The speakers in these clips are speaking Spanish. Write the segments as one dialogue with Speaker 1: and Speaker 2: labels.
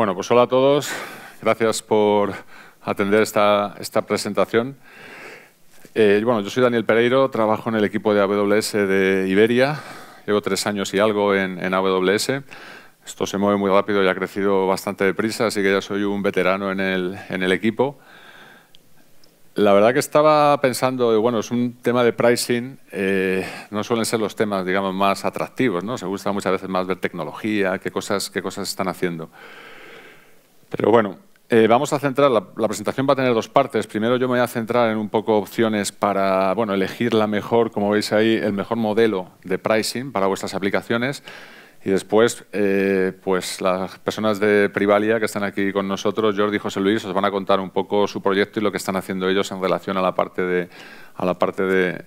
Speaker 1: Bueno, pues hola a todos. Gracias por atender esta, esta presentación. Eh, bueno, yo soy Daniel Pereiro, trabajo en el equipo de AWS de Iberia. Llevo tres años y algo en, AWS. Esto se mueve muy rápido y ha crecido bastante deprisa, así que ya soy un veterano en el, equipo. La verdad que estaba pensando, bueno, es un tema de pricing, eh, no suelen ser los temas, digamos, más atractivos, ¿no? Se gusta muchas veces más ver tecnología, qué cosas, qué cosas están haciendo. Pero bueno, eh, vamos a centrar, la, presentación va a tener dos partes. Primero yo me voy a centrar en un poco opciones para bueno, elegir la mejor, como veis ahí, el mejor modelo de pricing para vuestras aplicaciones. Y después, eh, pues las personas de Privalia que están aquí con nosotros, Jordi y José Luis, os van a contar un poco su proyecto y lo que están haciendo ellos en relación a la parte de, la parte de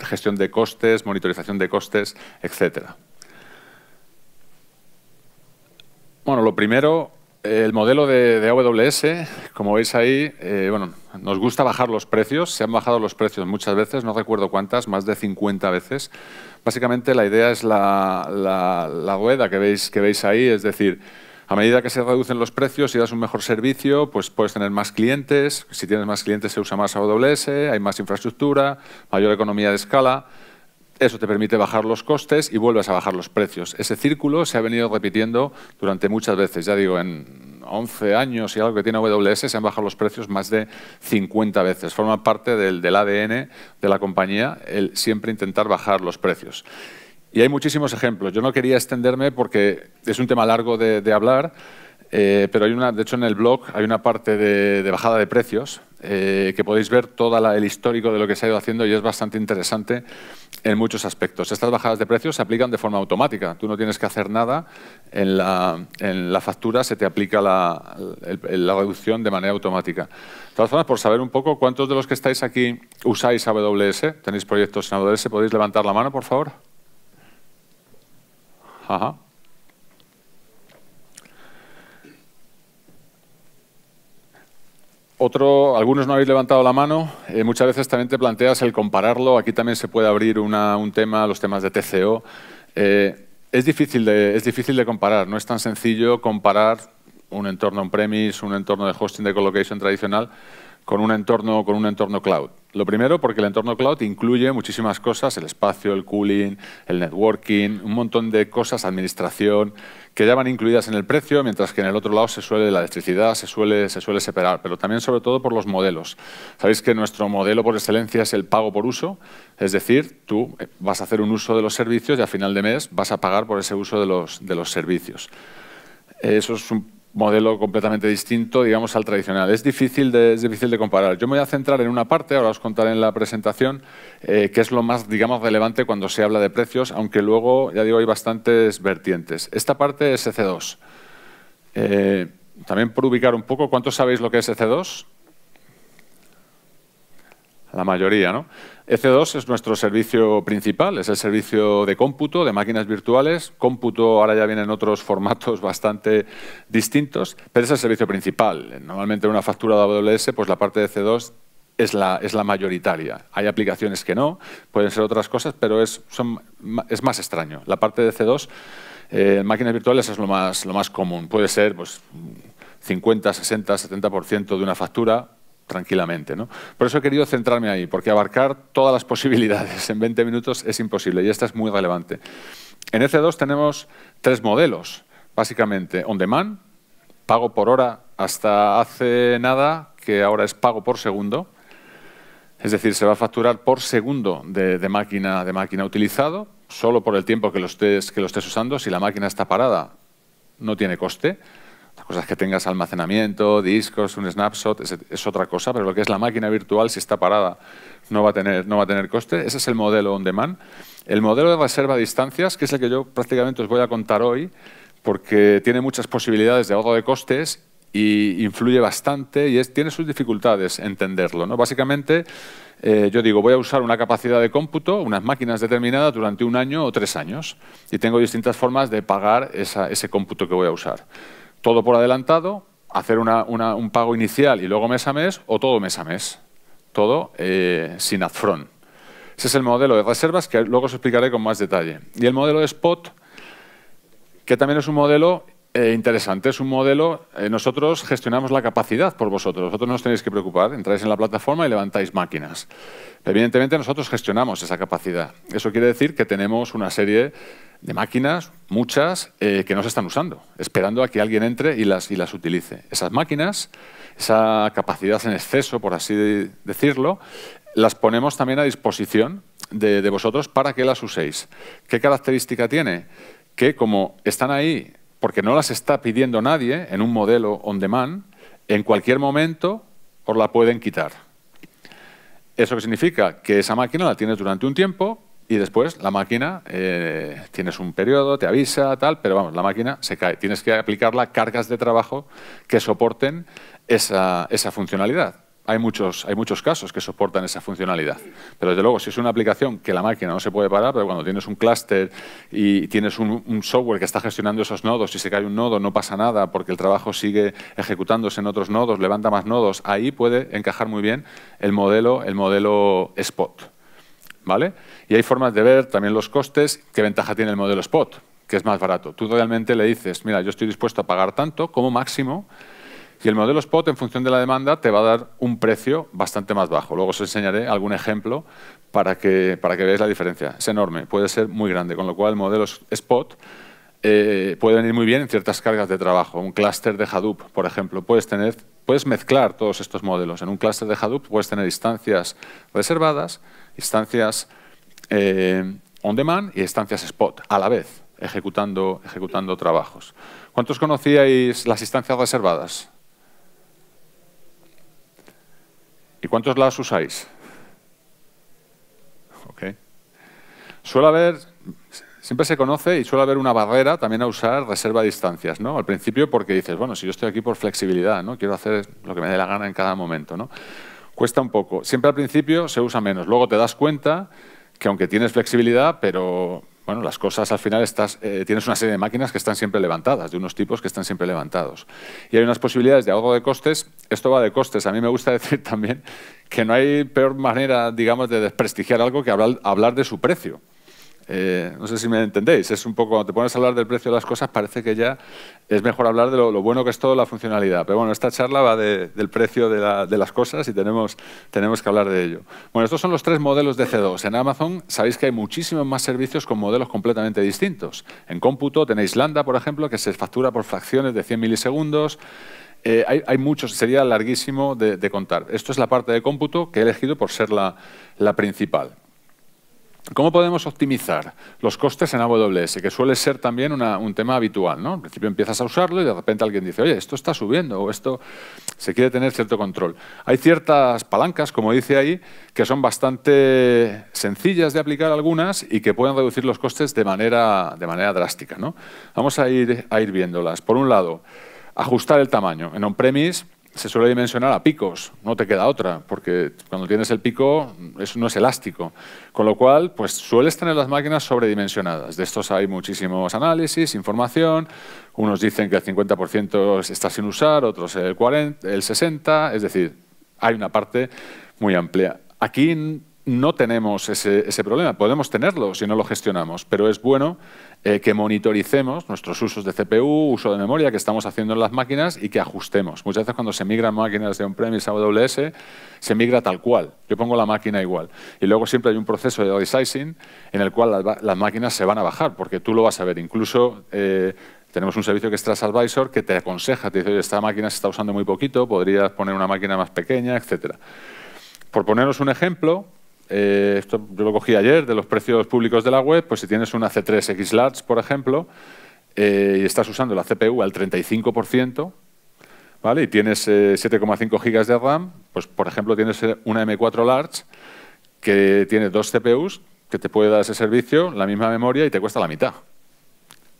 Speaker 1: gestión de costes, monitorización de costes, etcétera. Bueno, lo primero, el modelo de, AWS, como veis ahí, eh, bueno, nos gusta bajar los precios. Se han bajado los precios muchas veces, no recuerdo cuántas, más de 50 veces. Básicamente la idea es la, rueda que veis, que veis ahí, es decir, a medida que se reducen los precios y das un mejor servicio, pues puedes tener más clientes. Si tienes más clientes se usa más AWS, hay más infraestructura, mayor economía de escala. Eso te permite bajar los costes y vuelves a bajar los precios. Ese círculo se ha venido repitiendo durante muchas veces. Ya digo, en 11 años y algo que tiene AWS se han bajado los precios más de 50 veces. Forma parte del, ADN de la compañía el siempre intentar bajar los precios. Y hay muchísimos ejemplos. Yo no quería extenderme porque es un tema largo de, hablar, eh, pero hay una, de hecho en el blog hay una parte de bajada de precios eh, que podéis ver todo el histórico de lo que se ha ido haciendo y es bastante interesante en muchos aspectos. Estas bajadas de precios se aplican de forma automática. Tú no tienes que hacer nada. En la, factura se te aplica la, la, reducción de manera automática. De todas formas, por saber un poco cuántos de los que estáis aquí usáis AWS, tenéis proyectos en AWS, ¿podéis levantar la mano, por favor? Ajá. Otro, algunos no habéis levantado la mano, eh, muchas veces también te planteas el compararlo, aquí también se puede abrir un tema, los temas de TCO. Eh, es, difícil de, es difícil de comparar, no es tan sencillo comparar un entorno on-premise, un entorno de hosting de colocation tradicional con un entorno, con un entorno cloud. Lo primero, porque el entorno cloud incluye muchísimas cosas, el espacio, el cooling, el networking, un montón de cosas, administración, que ya van incluidas en el precio, mientras que en el otro lado se suele la electricidad, se suele, se suele separar, pero también sobre todo por los modelos. Sabéis que nuestro modelo por excelencia es el pago por uso, es decir, tú eh, vas a hacer un uso de los servicios y a final de mes vas a pagar por ese uso de los, de los servicios. Eso es un modelo completamente distinto, digamos, al tradicional. Es difícil de, es difícil de comparar. Yo me voy a centrar en una parte, ahora os contaré en la presentación, eh, que es lo más, digamos, relevante cuando se habla de precios, aunque luego, ya digo, hay bastantes vertientes. Esta parte es EC2. Eh, también por ubicar un poco, ¿cuántos sabéis lo que es EC2? la mayoría. ¿no? EC2 es nuestro servicio principal, es el servicio de cómputo, de máquinas virtuales. Cómputo ahora ya viene en otros formatos bastante distintos, pero es el servicio principal. Normalmente en una factura de AWS, pues la parte de EC2 es la, es la mayoritaria. Hay aplicaciones que no, pueden ser otras cosas, pero es, es más extraño. La parte de EC2 eh, máquinas virtuales es lo más, lo más común. Puede ser pues, 50, 60, 70% de una factura, tranquilamente. Por eso he querido centrarme ahí, porque abarcar todas las posibilidades en 20 minutos es imposible y esta es muy relevante. En EC2 tenemos tres modelos, básicamente. On demand, pago por hora hasta hace nada, que ahora es pago por segundo. Es decir, se va a facturar por segundo de, máquina, de máquina utilizado, solo por el tiempo que que lo estés usando. Si la máquina está parada, no tiene coste cosas que tengas almacenamiento, discos, un snapshot, es, otra cosa, pero lo que es la máquina virtual, si está parada, no va, a tener, no va a tener coste. Ese es el modelo on demand. El modelo de reserva a distancias, que es el que yo prácticamente os voy a contar hoy, porque tiene muchas posibilidades de ahorro de costes y influye bastante y tiene sus dificultades entenderlo. ¿no? Básicamente, eh, yo digo, voy a usar una capacidad de cómputo, unas máquinas determinadas durante un año o tres años y tengo distintas formas de pagar ese cómputo que voy a usar todo por adelantado, hacer un pago inicial y luego mes a mes o todo mes a mes. Todo eh, sin adfront. Ese es el modelo de reservas que luego os explicaré con más detalle. Y el modelo de spot, que también es un modelo eh, interesante, es un modelo, eh, nosotros gestionamos la capacidad por vosotros, vosotros no os tenéis que preocupar, entráis en la plataforma y levantáis máquinas. Evidentemente nosotros gestionamos esa capacidad. Eso quiere decir que tenemos una serie de máquinas, muchas, eh, que no se están usando, esperando a que alguien entre y las, y las utilice. Esas máquinas, esa capacidad en exceso, por así decirlo, las ponemos también a disposición de, de vosotros para que las uséis. ¿Qué característica tiene? Que como están ahí porque no las está pidiendo nadie en un modelo on demand, en cualquier momento os la pueden quitar. ¿Eso qué significa? Que esa máquina la tienes durante un tiempo, y después la máquina, eh, tienes un periodo, te avisa, tal, pero vamos, la máquina se cae. Tienes que aplicarla cargas de trabajo que soporten esa, funcionalidad. Hay muchos, hay muchos casos que soportan esa funcionalidad. Pero desde luego, si es una aplicación que la máquina no se puede parar, pero cuando tienes un clúster y tienes un, software que está gestionando esos nodos, y se cae un nodo no pasa nada porque el trabajo sigue ejecutándose en otros nodos, levanta más nodos, ahí puede encajar muy bien el modelo, el modelo spot. Y hay formas de ver también los costes, qué ventaja tiene el modelo spot, que es más barato. Tú realmente le dices, mira, yo estoy dispuesto a pagar tanto como máximo, y el modelo spot, en función de la demanda, te va a dar un precio bastante más bajo. Luego os enseñaré algún ejemplo para que, veáis la diferencia. Es enorme, puede ser muy grande, con lo cual el modelo spot eh, puede venir muy bien en ciertas cargas de trabajo. Un clúster de Hadoop, por ejemplo, puedes tener... Puedes mezclar todos estos modelos. En un clúster de Hadoop puedes tener instancias reservadas instancias eh, on demand y instancias spot a la vez, ejecutando, ejecutando trabajos. ¿Cuántos conocíais las instancias reservadas? ¿Y cuántos las usáis? Okay. Suele haber, siempre se conoce y suele haber una barrera también a usar reserva de distancias, ¿no? Al principio porque dices, bueno, si yo estoy aquí por flexibilidad, ¿no? Quiero hacer lo que me dé la gana en cada momento, ¿no? Cuesta un poco. Siempre al principio se usa menos. Luego te das cuenta que aunque tienes flexibilidad, pero bueno, las cosas al final estás, eh, tienes una serie de máquinas que están siempre levantadas, de unos tipos que están siempre levantados. Y hay unas posibilidades de algo de costes. Esto va de costes. A mí me gusta decir también que no hay peor manera, digamos, de desprestigiar algo que hablar de su precio. Eh, no sé si me entendéis, es un poco, cuando te pones a hablar del precio de las cosas, parece que ya es mejor hablar de lo, bueno que es todo la funcionalidad. Pero bueno, esta charla va del precio de, las cosas y tenemos, que hablar de ello. Bueno, estos son los tres modelos de C2. En Amazon sabéis que hay muchísimos más servicios con modelos completamente distintos. En cómputo tenéis Lambda, por ejemplo, que se factura por fracciones de 100 milisegundos. Eh, hay, muchos, sería larguísimo de, contar. Esto es la parte de cómputo que he elegido por ser la principal. ¿Cómo podemos optimizar los costes en AWS? Que suele ser también un tema habitual. ¿no? Al principio empiezas a usarlo y de repente alguien dice, oye, esto está subiendo o esto se quiere tener cierto control. Hay ciertas palancas, como dice ahí, que son bastante sencillas de aplicar algunas y que pueden reducir los costes de manera, de manera drástica. ¿no? Vamos a ir, a ir viéndolas. Por un lado, ajustar el tamaño. En on-premise se suele dimensionar a picos, no te queda otra, porque cuando tienes el pico eso no es elástico. Con lo cual, pues sueles tener las máquinas sobredimensionadas. De estos hay muchísimos análisis, información. Unos dicen que el 50% está sin usar, otros el, 40, el 60%, es decir, hay una parte muy amplia. Aquí no tenemos ese, problema. Podemos tenerlo si no lo gestionamos, pero es bueno eh, que monitoricemos nuestros usos de CPU, uso de memoria que estamos haciendo en las máquinas y que ajustemos. Muchas veces cuando se migran máquinas de on-premise a AWS, se migra tal cual. Yo pongo la máquina igual. Y luego siempre hay un proceso de resizing en el cual las, máquinas se van a bajar, porque tú lo vas a ver. Incluso... Eh, tenemos un servicio que es Trust Advisor que te aconseja, te dice, esta máquina se está usando muy poquito, podrías poner una máquina más pequeña, etc. Por ponernos un ejemplo, eh, esto yo lo cogí ayer, de los precios públicos de la web, pues si tienes una C3 x Large, por ejemplo, eh, y estás usando la CPU al 35%, ¿vale? y tienes 7,5 eh, GB de RAM, pues por ejemplo tienes una M4 Large que tiene dos CPUs que te puede dar ese servicio, la misma memoria y te cuesta la mitad.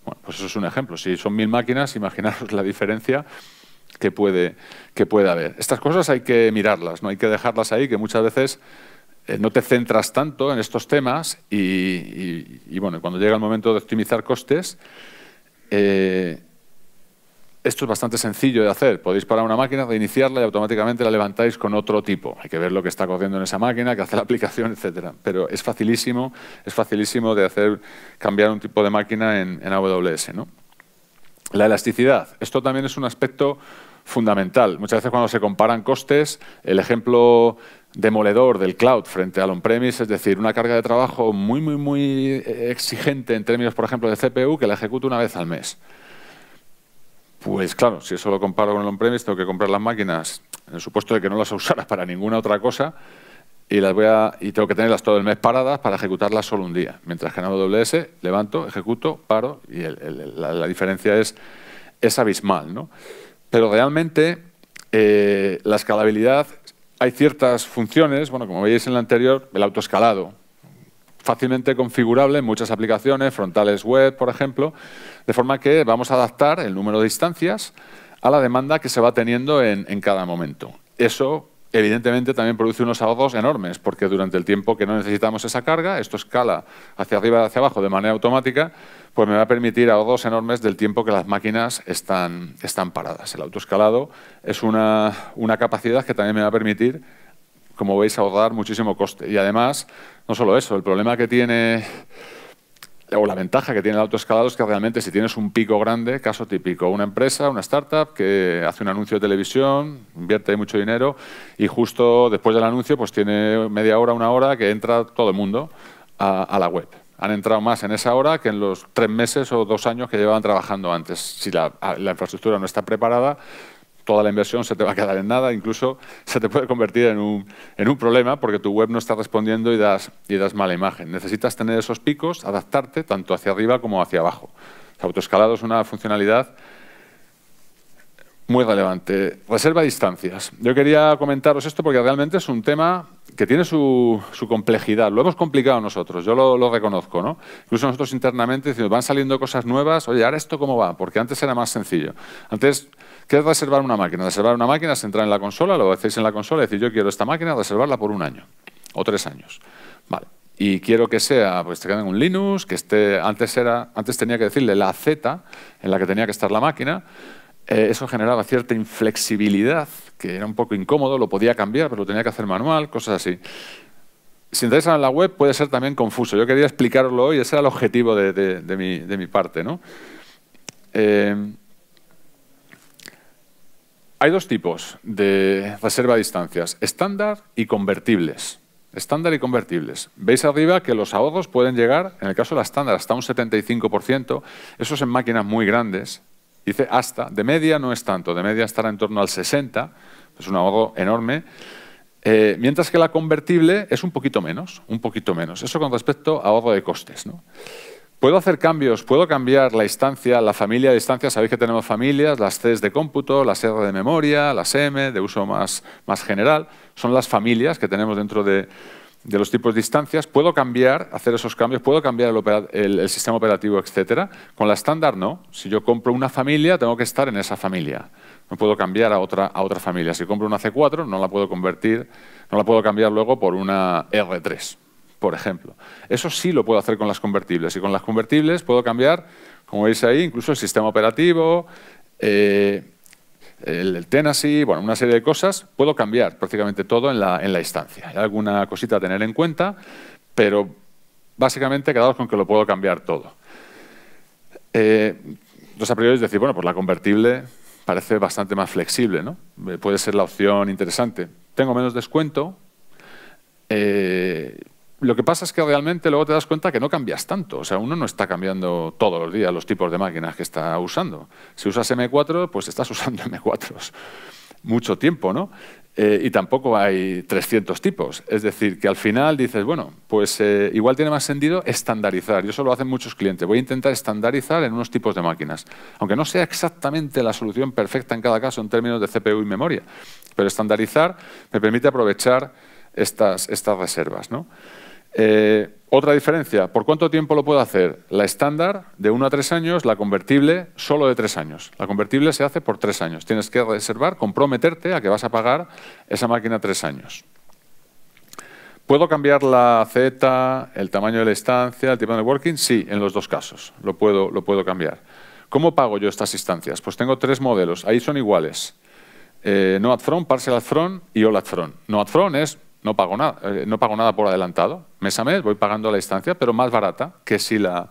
Speaker 1: Bueno, pues eso es un ejemplo. Si son mil máquinas, imaginaros la diferencia que puede, que puede haber. Estas cosas hay que mirarlas, no hay que dejarlas ahí, que muchas veces eh, no te centras tanto en estos temas y, bueno, cuando llega el momento de optimizar costes, eh, esto es bastante sencillo de hacer. Podéis parar una máquina, reiniciarla y automáticamente la levantáis con otro tipo. Hay que ver lo que está corriendo en esa máquina, qué hace la aplicación, etc. Pero es facilísimo, es facilísimo de hacer cambiar un tipo de máquina en, AWS. La elasticidad. Esto también es un aspecto fundamental. Muchas veces cuando se comparan costes, el ejemplo demoledor del cloud frente al on-premise, es decir, una carga de trabajo muy, muy, muy eh, exigente en términos, por ejemplo, de CPU, que la ejecuto una vez al mes. Pues claro, si eso lo comparo con el on-premise, tengo que comprar las máquinas, en el supuesto de que no las usara para ninguna otra cosa, y, las voy a, y tengo que tenerlas todo el mes paradas para ejecutarlas solo un día. Mientras que en AWS levanto, ejecuto, paro, y la, diferencia es, es abismal. ¿no? Pero realmente eh, la escalabilidad hay ciertas funciones, bueno, como veis en la anterior, el autoescalado, fácilmente configurable en muchas aplicaciones, frontales web, por ejemplo, de forma que vamos a adaptar el número de instancias a la demanda que se va teniendo en, en cada momento. Eso, evidentemente, también produce unos ahorros enormes, porque durante el tiempo que no necesitamos esa carga, esto escala hacia arriba y hacia abajo de manera automática, pues me va a permitir ahorros enormes del tiempo que las máquinas están, están paradas. El autoescalado es una, capacidad que también me va a permitir, como veis, ahorrar muchísimo coste. Y además, no solo eso, el problema que tiene o la ventaja que tiene el autoescalado es que realmente si tienes un pico grande, caso típico, una empresa, una startup que hace un anuncio de televisión, invierte mucho dinero y justo después del anuncio pues tiene media hora, una hora que entra todo el mundo a la web han entrado más en esa hora que en los tres meses o dos años que llevaban trabajando antes. Si la, infraestructura no está preparada, toda la inversión se te va a quedar en nada, incluso se te puede convertir en un, problema porque tu web no está respondiendo y das, y das mala imagen. Necesitas tener esos picos, adaptarte tanto hacia arriba como hacia abajo. autoescalado es una funcionalidad muy relevante. Reserva distancias. Yo quería comentaros esto porque realmente es un tema que tiene su, complejidad. Lo hemos complicado nosotros, yo lo, reconozco. ¿no? Incluso nosotros internamente decimos, van saliendo cosas nuevas, oye, ahora esto cómo va, porque antes era más sencillo. Antes, ¿qué es reservar una máquina? Reservar una máquina es entrar en la consola, lo hacéis en la consola y decir, yo quiero esta máquina, reservarla por un año o tres años. Vale y quiero que sea, pues te en un Linux, que esté, antes, era, antes tenía que decirle la Z en la que tenía que estar la máquina, eh, eso generaba cierta inflexibilidad, que era un poco incómodo, lo podía cambiar, pero lo tenía que hacer manual, cosas así. Si entráis en la web puede ser también confuso. Yo quería explicarlo hoy, ese era el objetivo de, mi, parte. Eh, hay dos tipos de reserva de distancias, estándar y convertibles. Estándar y convertibles. Veis arriba que los ahorros pueden llegar, en el caso de la estándar, hasta un 75%. Eso es en máquinas muy grandes, Dice hasta, de media no es tanto, de media estará en torno al 60, es un ahorro enorme, eh, mientras que la convertible es un poquito menos, un poquito menos. Eso con respecto a ahorro de costes. ¿no? Puedo hacer cambios, puedo cambiar la instancia, la familia de instancias. Sabéis que tenemos familias, las Cs de cómputo, las R de memoria, las M de uso más, más general. Son las familias que tenemos dentro de, de los tipos de distancias, puedo cambiar, hacer esos cambios, puedo cambiar el, sistema operativo, etcétera. Con la estándar no. Si yo compro una familia, tengo que estar en esa familia. No puedo cambiar a otra, a otra familia. Si compro una C4, no la puedo convertir, no la puedo cambiar luego por una R3, por ejemplo. Eso sí lo puedo hacer con las convertibles. Y con las convertibles puedo cambiar, como veis ahí, incluso el sistema operativo, eh, el, el Tennessee, bueno, una serie de cosas. Puedo cambiar prácticamente todo en la, en la instancia. Hay alguna cosita a tener en cuenta, pero básicamente quedados con que lo puedo cambiar todo. los eh, entonces, a priori es decir, bueno, pues la convertible parece bastante más flexible, ¿no? Eh, puede ser la opción interesante. Tengo menos descuento, eh, lo que pasa es que realmente luego te das cuenta que no cambias tanto. O sea, uno no está cambiando todos los días los tipos de máquinas que está usando. Si usas M4, pues estás usando M4s. Mucho tiempo, ¿no? Eh, y tampoco hay 300 tipos. Es decir, que al final dices, bueno, pues eh, igual tiene más sentido estandarizar. Y eso lo hacen muchos clientes. Voy a intentar estandarizar en unos tipos de máquinas. Aunque no sea exactamente la solución perfecta en cada caso en términos de CPU y memoria. Pero estandarizar me permite aprovechar estas, estas reservas, ¿no? Eh, otra diferencia, ¿por cuánto tiempo lo puedo hacer? La estándar de 1 a 3 años, la convertible solo de 3 años. La convertible se hace por 3 años. Tienes que reservar, comprometerte a que vas a pagar esa máquina 3 años. ¿Puedo cambiar la Z, el tamaño de la instancia, el tipo de working, Sí, en los dos casos. Lo puedo, lo puedo cambiar. ¿Cómo pago yo estas instancias? Pues tengo tres modelos. Ahí son iguales. Eh, no at parcel y all at No es no pago nada, eh, no pago nada por adelantado. Mes a mes voy pagando la instancia, pero más barata que si la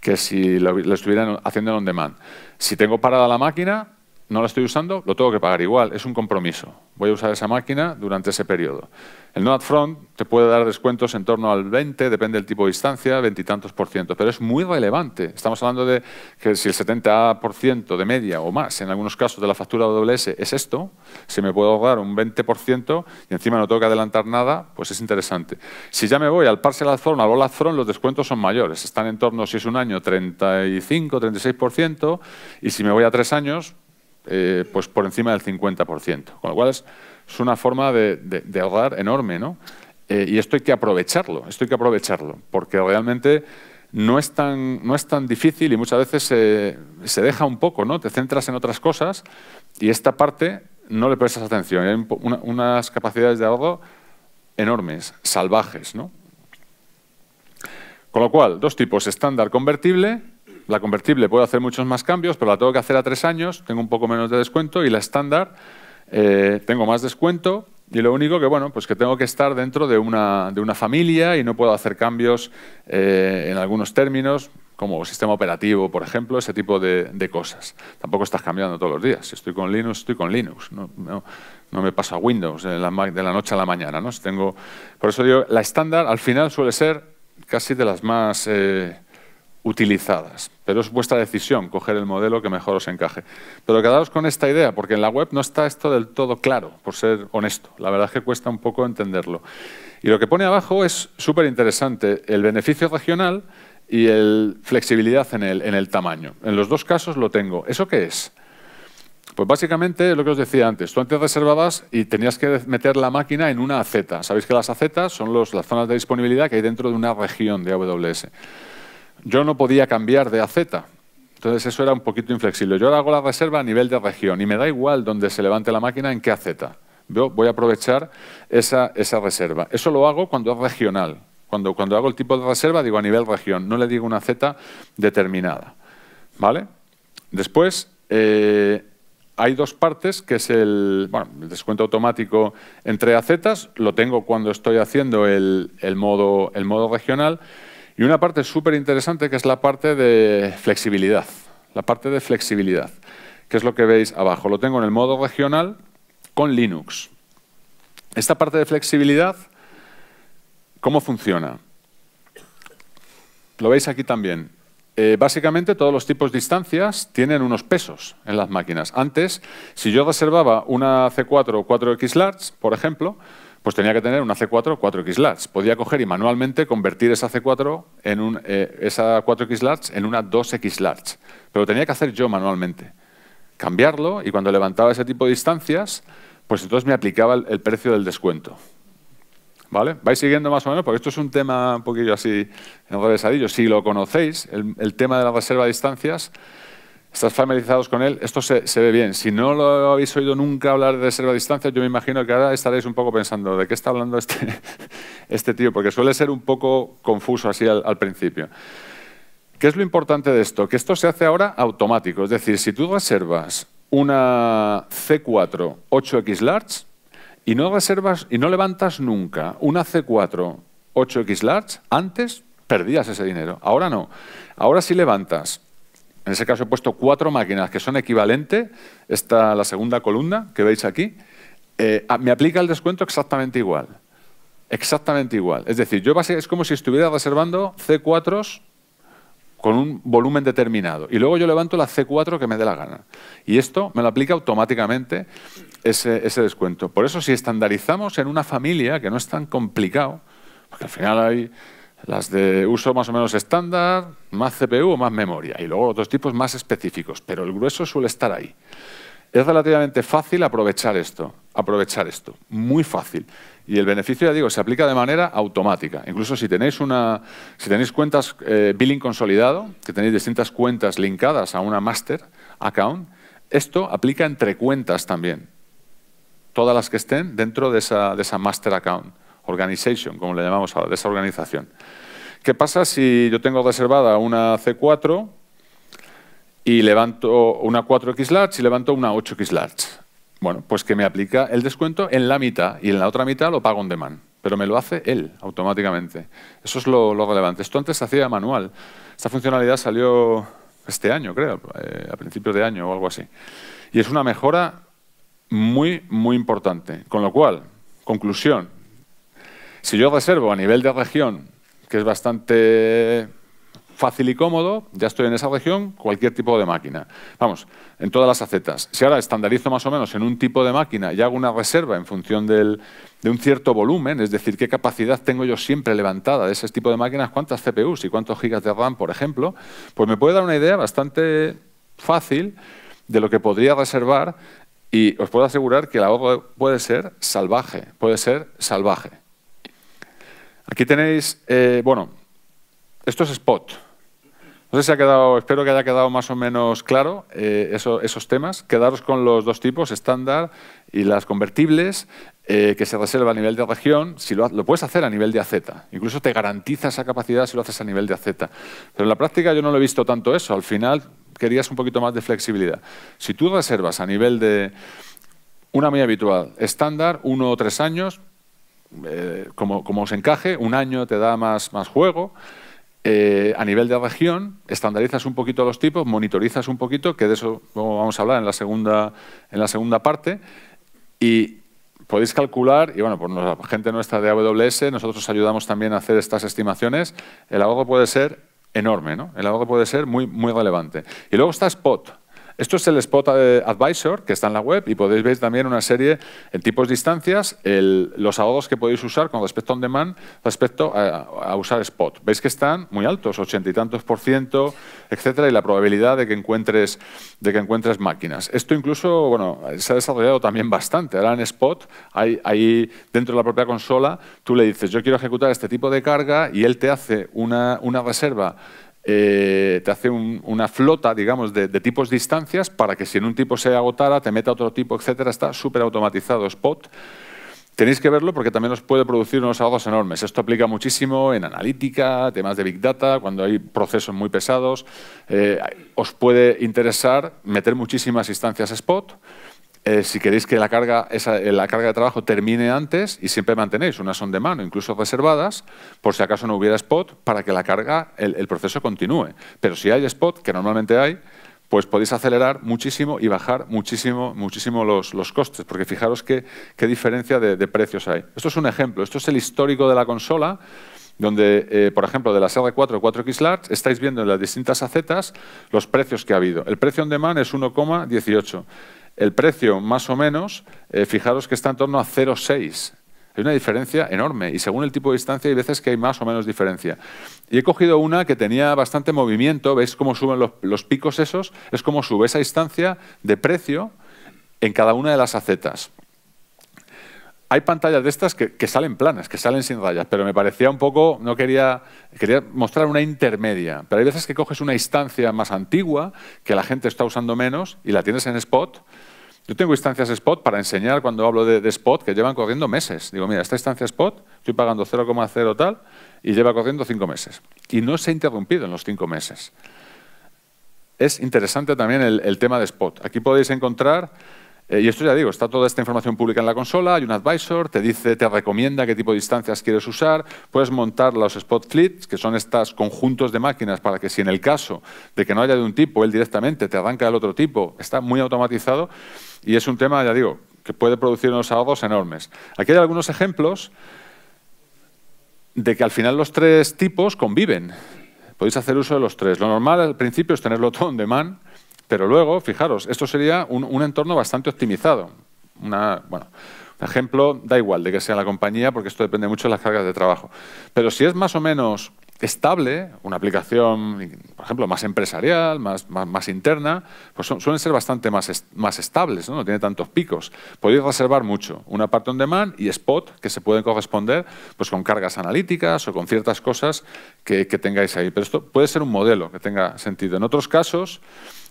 Speaker 1: que si lo, lo estuvieran haciendo en on demand. Si tengo parada la máquina, no la estoy usando, lo tengo que pagar igual, es un compromiso. Voy a usar esa máquina durante ese periodo. El no front te puede dar descuentos en torno al 20, depende del tipo de distancia, veintitantos por ciento, pero es muy relevante. Estamos hablando de que si el 70% de media o más, en algunos casos, de la factura WS es esto, si me puedo ahorrar un 20% y encima no tengo que adelantar nada, pues es interesante. Si ya me voy al parcel upfront, al all front los descuentos son mayores. Están en torno, si es un año, 35, 36%, y si me voy a tres años, eh, pues por encima del 50%. Con lo cual es, una forma de, de, ahorrar enorme, ¿no? Eh, y esto hay que aprovecharlo, esto hay que aprovecharlo, porque realmente no es tan, no es tan difícil y muchas veces se, deja un poco, ¿no? Te centras en otras cosas y esta parte no le prestas atención. Hay unas capacidades de ahorro enormes, salvajes, ¿no? Con lo cual, dos tipos, estándar convertible la convertible puedo hacer muchos más cambios, pero la tengo que hacer a tres años, tengo un poco menos de descuento y la estándar eh, tengo más descuento y lo único que, bueno, pues que tengo que estar dentro de una, de una familia y no puedo hacer cambios eh, en algunos términos, como sistema operativo, por ejemplo, ese tipo de, cosas. Tampoco estás cambiando todos los días. Si estoy con Linux, estoy con Linux. No, me paso a Windows de la, de la, noche a la mañana. ¿no? tengo... Por eso digo, la estándar al final suele ser casi de las más... Eh, utilizadas. Pero es vuestra decisión coger el modelo que mejor os encaje. Pero quedaos con esta idea, porque en la web no está esto del todo claro, por ser honesto. La verdad es que cuesta un poco entenderlo. Y lo que pone abajo es súper interesante, el beneficio regional y la flexibilidad en el, tamaño. En los dos casos lo tengo. ¿Eso qué es? Pues básicamente lo que os decía antes, tú antes reservabas y tenías que meter la máquina en una aceta. Sabéis que las acetas son las zonas de disponibilidad que hay dentro de una región de AWS yo no podía cambiar de a Entonces eso era un poquito inflexible. Yo ahora hago la reserva a nivel de región y me da igual donde se levante la máquina en qué a Yo voy a aprovechar esa, reserva. Eso lo hago cuando es regional. Cuando, cuando hago el tipo de reserva digo a nivel región, no le digo una Z determinada. ¿Vale? Después, eh, hay dos partes, que es el, el descuento automático entre AZ. lo tengo cuando estoy haciendo el, modo, el modo regional, y una parte súper interesante que es la parte de flexibilidad. La parte de flexibilidad, que es lo que veis abajo. Lo tengo en el modo regional con Linux. Esta parte de flexibilidad, ¿cómo funciona? Lo veis aquí también. Eh, básicamente todos los tipos de instancias tienen unos pesos en las máquinas. Antes, si yo reservaba una C4 o 4X large, por ejemplo, pues tenía que tener una C4 4X Large. Podía coger y manualmente convertir esa C4 en un, eh, esa 4X en una 2X Large. Pero lo tenía que hacer yo manualmente. Cambiarlo y cuando levantaba ese tipo de distancias, pues entonces me aplicaba el, precio del descuento. ¿Vale? ¿Vais siguiendo más o menos? Porque esto es un tema un poquillo así enrevesadillo. Si lo conocéis, el tema de la reserva de distancias, estás familiarizados con él, esto se, ve bien. Si no lo habéis oído nunca hablar de reserva a distancia, yo me imagino que ahora estaréis un poco pensando de qué está hablando este, este tío, porque suele ser un poco confuso así al, principio. ¿Qué es lo importante de esto? Que esto se hace ahora automático. Es decir, si tú reservas una C4 8X large y no reservas y no levantas nunca una C4 8X large, antes perdías ese dinero. Ahora no. Ahora sí levantas en ese caso he puesto cuatro máquinas que son equivalentes. Esta la segunda columna que veis aquí. Eh, ah, me aplica el descuento exactamente igual. Exactamente igual. Es decir, yo es como si estuviera reservando C4s con un volumen determinado. Y luego yo levanto la C4 que me dé la gana. Y esto me lo aplica automáticamente ese descuento. Por eso si estandarizamos en una familia, que no es tan complicado, porque al final hay las de uso más o menos estándar, más CPU o más memoria. Y luego otros tipos más específicos, pero el grueso suele estar ahí. Es relativamente fácil aprovechar esto, aprovechar esto, muy fácil. Y el beneficio, ya digo, se aplica de manera automática. Incluso si tenéis, una, si tenéis cuentas eh, billing consolidado, que tenéis distintas cuentas linkadas a una master account, esto aplica entre cuentas también. Todas las que estén dentro de esa master account organization, como le llamamos ahora, de esa organización. ¿Qué pasa si yo tengo reservada una C4 y levanto una 4X large y levanto una 8X large? Bueno, pues que me aplica el descuento en la mitad y en la otra mitad lo pago on demand, pero me lo hace él automáticamente. Eso es lo, relevante. Esto antes se hacía manual. Esta funcionalidad salió este año, creo, eh, a principios de año o algo así. Y es una mejora muy, muy importante. Con lo cual, conclusión, si yo reservo a nivel de región, que es bastante fácil y cómodo, ya estoy en esa región, cualquier tipo de máquina. Vamos, en todas las acetas. Si ahora estandarizo más o menos en un tipo de máquina y hago una reserva en función de un cierto volumen, es decir, qué capacidad tengo yo siempre levantada de ese tipo de máquinas, cuántas CPUs y cuántos gigas de RAM, por ejemplo, pues me puede dar una idea bastante fácil de lo que podría reservar y os puedo asegurar que el ahorro puede ser salvaje, puede ser salvaje. Aquí tenéis, eh, bueno, esto es spot. No sé si ha quedado, espero que haya quedado más o menos claro eh, esos temas. Quedaros con los dos tipos, estándar y las convertibles, eh, que se reserva a nivel de región. Si lo, lo, puedes hacer a nivel de AZ, incluso te garantiza esa capacidad si lo haces a nivel de AZ. Pero en la práctica yo no lo he visto tanto eso. Al final querías un poquito más de flexibilidad. Si tú reservas a nivel de una muy habitual, estándar, uno o tres años, eh, como, como, os encaje, un año te da más, más juego. Eh, a nivel de región, estandarizas un poquito los tipos, monitorizas un poquito, que de eso vamos a hablar en la segunda, en la segunda parte, y podéis calcular, y bueno, por pues la gente nuestra de AWS, nosotros ayudamos también a hacer estas estimaciones, el ahorro puede ser enorme, ¿no? El ahorro puede ser muy, muy relevante. Y luego está Spot, esto es el spot eh, advisor que está en la web y podéis ver también una serie en tipos de distancias, los ahorros que podéis usar con respecto a on demand, respecto a, usar spot. Veis que están muy altos, ochenta y tantos por ciento, etcétera, y la probabilidad de que encuentres, de que encuentres máquinas. Esto incluso, bueno, se ha desarrollado también bastante. Ahora en spot, hay, dentro de la propia consola, tú le dices, yo quiero ejecutar este tipo de carga y él te hace una reserva eh, te hace una flota, digamos, de, de, tipos distancias para que si en un tipo se agotara, te meta otro tipo, etcétera. Está súper automatizado Spot. Tenéis que verlo porque también os puede producir unos ahorros enormes. Esto aplica muchísimo en analítica, temas de Big Data, cuando hay procesos muy pesados. Eh, os puede interesar meter muchísimas instancias Spot eh, si queréis que la carga, eh, la carga de trabajo termine antes y siempre mantenéis unas on-demand incluso reservadas, por si acaso no hubiera spot, para que la carga, el, proceso continúe. Pero si hay spot, que normalmente hay, pues podéis acelerar muchísimo y bajar muchísimo, muchísimo los, costes, porque fijaros qué, diferencia de, precios hay. Esto es un ejemplo, esto es el histórico de la consola, donde, eh, por ejemplo, de la R4 4X Large, estáis viendo en las distintas acetas los precios que ha habido. El precio on demand es 1,18 el precio, más o menos, eh, fijaros que está en torno a 0,6. Hay una diferencia enorme y según el tipo de distancia hay veces que hay más o menos diferencia. Y he cogido una que tenía bastante movimiento, veis cómo suben los, los picos esos, es como sube esa distancia de precio en cada una de las acetas hay pantallas de estas que, salen planas, que salen sin rayas, pero me parecía un poco, no quería, quería mostrar una intermedia. Pero hay veces que coges una instancia más antigua, que la gente está usando menos, y la tienes en spot. Yo tengo instancias spot para enseñar cuando hablo de, spot que llevan corriendo meses. Digo, mira, esta instancia spot, estoy pagando 0,0 tal, y lleva corriendo cinco meses. Y no se ha interrumpido en los cinco meses. Es interesante también el tema de spot. Aquí podéis encontrar eh, y esto ya digo, está toda esta información pública en la consola, hay un advisor, te dice, te recomienda qué tipo de distancias quieres usar, puedes montar los spot fleets, que son estos conjuntos de máquinas para que si en el caso de que no haya de un tipo, él directamente te arranca del otro tipo, está muy automatizado y es un tema, ya digo, que puede producir unos ahorros enormes. Aquí hay algunos ejemplos de que al final los tres tipos conviven. Podéis hacer uso de los tres. Lo normal al principio es tenerlo todo en demand, pero luego, fijaros, esto sería un, entorno bastante optimizado. Una, bueno, un ejemplo, da igual de que sea la compañía, porque esto depende mucho de las cargas de trabajo. Pero si es más o menos estable, una aplicación, por ejemplo, más empresarial, más, interna, pues suelen ser bastante más, más estables, ¿no? tiene tantos picos. Podéis reservar mucho, una parte on demand y spot, que se pueden corresponder pues, con cargas analíticas o con ciertas cosas que, que tengáis ahí. Pero esto puede ser un modelo que tenga sentido. En otros casos,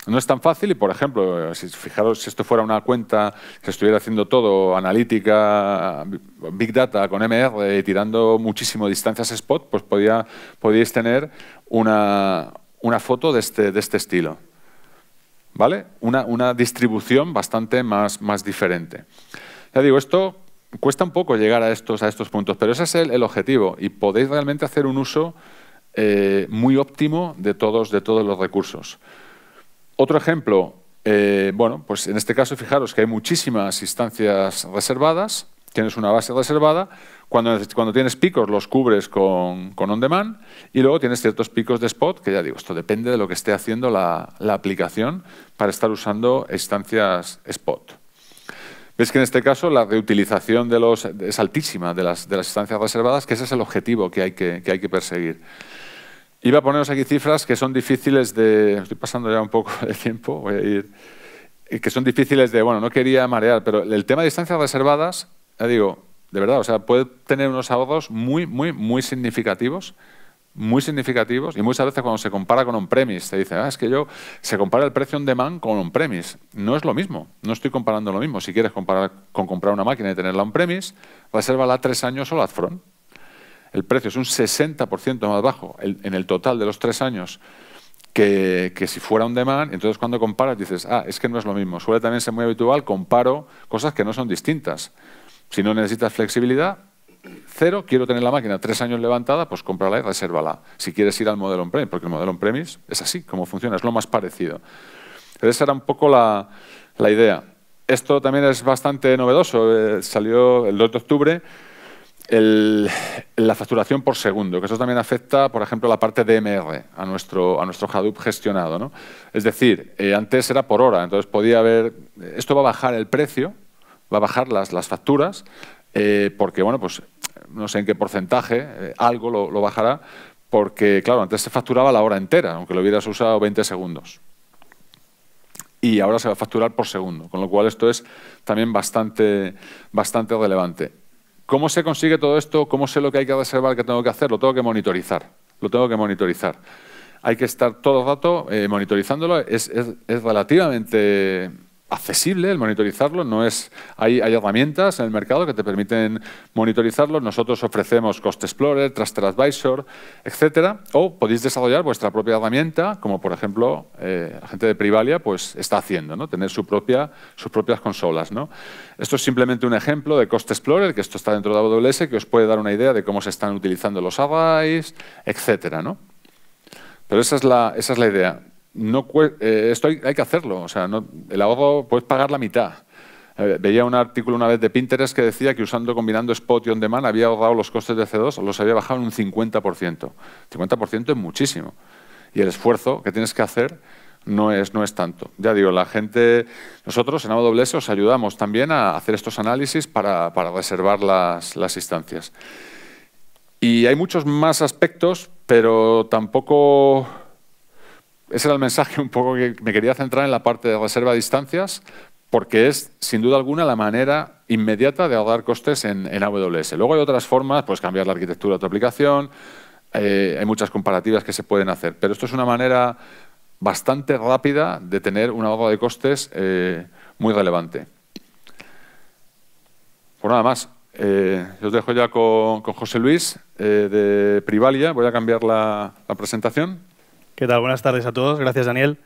Speaker 1: no es tan fácil y, por ejemplo, eh, si, fijaros si esto fuera una cuenta que estuviera haciendo todo, analítica, big data con MR tirando muchísimo distancias spot, pues podía, podíais tener una, foto este, de este, estilo. ¿Vale? Una, distribución bastante más, diferente. Ya digo, esto cuesta un poco llegar a estos, a estos puntos, pero ese es el, objetivo y podéis realmente hacer un uso eh, muy óptimo de todos, de todos los recursos. Otro ejemplo, eh, bueno, pues en este caso fijaros que hay muchísimas instancias reservadas, tienes una base reservada, cuando, cuando tienes picos los cubres con, on-demand y luego tienes ciertos picos de spot, que ya digo, esto depende de lo que esté haciendo la, aplicación para estar usando instancias spot. Ves que en este caso la reutilización de los, es altísima de las, instancias reservadas, que ese es el objetivo que, hay que perseguir. Iba a poneros aquí cifras que son difíciles de... Estoy pasando ya un poco de tiempo, voy a ir... Eh, que son difíciles de... Bueno, no quería marear, pero el tema de distancias reservadas, ya digo, de verdad, o sea, puede tener unos ahorros muy, muy, muy significativos muy significativos y muchas veces cuando se compara con on-premise, se dice, ah, es que yo, se compara el precio on-demand con on-premise. No es lo mismo, no estoy comparando lo mismo. Si quieres comparar con comprar una máquina y tenerla on-premise, resérvala tres años o la front el precio es un 60% más bajo en el total de los tres años que, si fuera un demand, entonces cuando comparas dices, ah, es que no es lo mismo. Suele también ser muy habitual, comparo cosas que no son distintas. Si no necesitas flexibilidad, cero, quiero tener la máquina tres años levantada, pues cómprala y resérvala. Si quieres ir al modelo on-premise, porque el modelo on-premise es así, como funciona, es lo más parecido. Esa era un poco la, idea. Esto también es bastante novedoso, eh, salió el 2 de octubre, el, la facturación por segundo, que eso también afecta, por ejemplo, la parte de MR, a nuestro, a nuestro Hadoop gestionado. ¿no? Es decir, eh, antes era por hora, entonces podía haber... Esto va a bajar el precio, va a bajar las, facturas, eh, porque, bueno, pues no sé en qué porcentaje, eh, algo lo, lo bajará, porque, claro, antes se facturaba la hora entera, aunque lo hubieras usado 20 segundos y ahora se va a facturar por segundo, con lo cual esto es también bastante, bastante relevante. ¿Cómo se consigue todo esto? ¿Cómo sé lo que hay que reservar, qué tengo que hacer? Lo tengo que monitorizar. Lo tengo que monitorizar. Hay que estar todo el rato eh, monitorizándolo. Es, es relativamente accesible el monitorizarlo, no es, hay, herramientas en el mercado que te permiten monitorizarlo, nosotros ofrecemos Cost Explorer, Trusted Advisor, etcétera, o podéis desarrollar vuestra propia herramienta, como por ejemplo la eh, gente de Privalia pues está haciendo, ¿no? tener su propia, sus propias consolas. Esto es simplemente un ejemplo de Cost Explorer, que esto está dentro de AWS, que os puede dar una idea de cómo se están utilizando los arrays, etcétera. ¿no? Pero esa es esa es la idea no eh, esto hay, que hacerlo. O sea, el ahorro puedes pagar la mitad. Eh, veía un artículo una vez de Pinterest que decía que usando, combinando spot y on demand había ahorrado los costes de c 2 los había bajado en un 50%. 50% es muchísimo. Y el esfuerzo que tienes que hacer no es, no es tanto. Ya digo, la gente, nosotros en AWS os ayudamos también a hacer estos análisis para, reservar las instancias. Y hay muchos más aspectos, pero tampoco ese era el mensaje un poco que me quería centrar en la parte de reserva de distancias, porque es sin duda alguna la manera inmediata de ahorrar costes en, AWS. Luego hay otras formas, pues cambiar la arquitectura de tu aplicación, eh, hay muchas comparativas que se pueden hacer, pero esto es una manera bastante rápida de tener un ahorro de costes eh, muy relevante. Pues nada más, eh, os dejo ya con, José Luis de Privalia, voy a cambiar la presentación. ¿Qué tal? Buenas tardes
Speaker 2: a todos. Gracias, Daniel.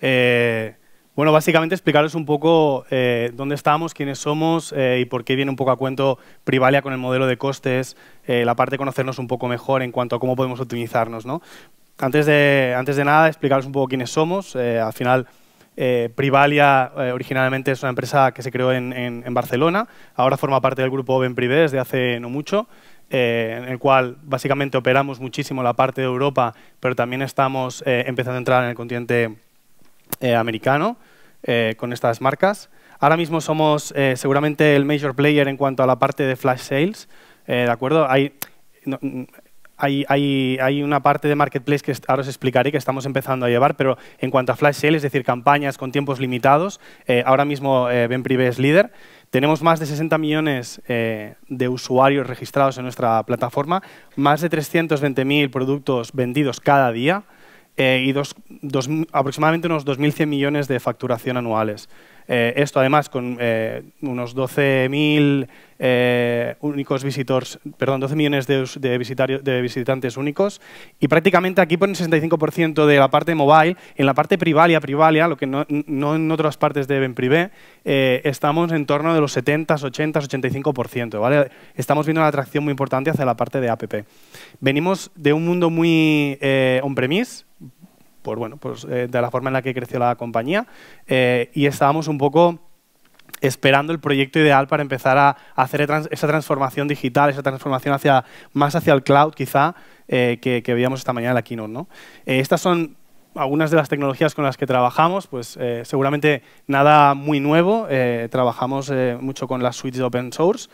Speaker 2: Eh, bueno, básicamente explicaros un poco eh, dónde estamos, quiénes somos eh, y por qué viene un poco a cuento Privalia con el modelo de costes, la parte de conocernos un poco mejor en cuanto a cómo podemos optimizarnos. Antes, de, antes de nada, explicaros un poco quiénes somos. al final, Privalia originalmente es una empresa que se creó en, Barcelona, ahora forma parte del grupo Open desde hace no mucho. Eh, en el cual básicamente operamos muchísimo la parte de Europa, pero también estamos eh, empezando a entrar en el continente eh, americano con estas marcas. Ahora mismo somos seguramente el major player en cuanto a la parte de flash sales, ¿de acuerdo? Hay, hay, hay, una parte de marketplace que ahora os explicaré que estamos empezando a llevar, pero en cuanto a flash sales, es decir, campañas con tiempos limitados, ahora mismo Ben es líder. Tenemos más de 60 millones eh, de usuarios registrados en nuestra plataforma, más de 320.000 productos vendidos cada día eh, y aproximadamente unos 2.100 millones de facturación anuales. Eh, esto además con eh, unos 12.000 eh, únicos visitors, perdón, 12 millones de, de, visitantes únicos y prácticamente aquí ponen 65% de la parte mobile, en la parte privalia, privalia, lo que no, en otras partes de Ben eh, estamos en torno de los 70, 80, 85%, ¿vale? Estamos viendo una atracción muy importante hacia la parte de app. Venimos de un mundo muy on-premise, bueno, pues, eh, de la forma en la que creció la compañía eh, y estábamos un poco esperando el proyecto ideal para empezar a hacer esa transformación digital, esa transformación hacia, más hacia el cloud quizá eh, que, veíamos esta mañana en la keynote. ¿no? estas son algunas de las tecnologías con las que trabajamos, pues seguramente nada muy nuevo. trabajamos mucho con las suites open source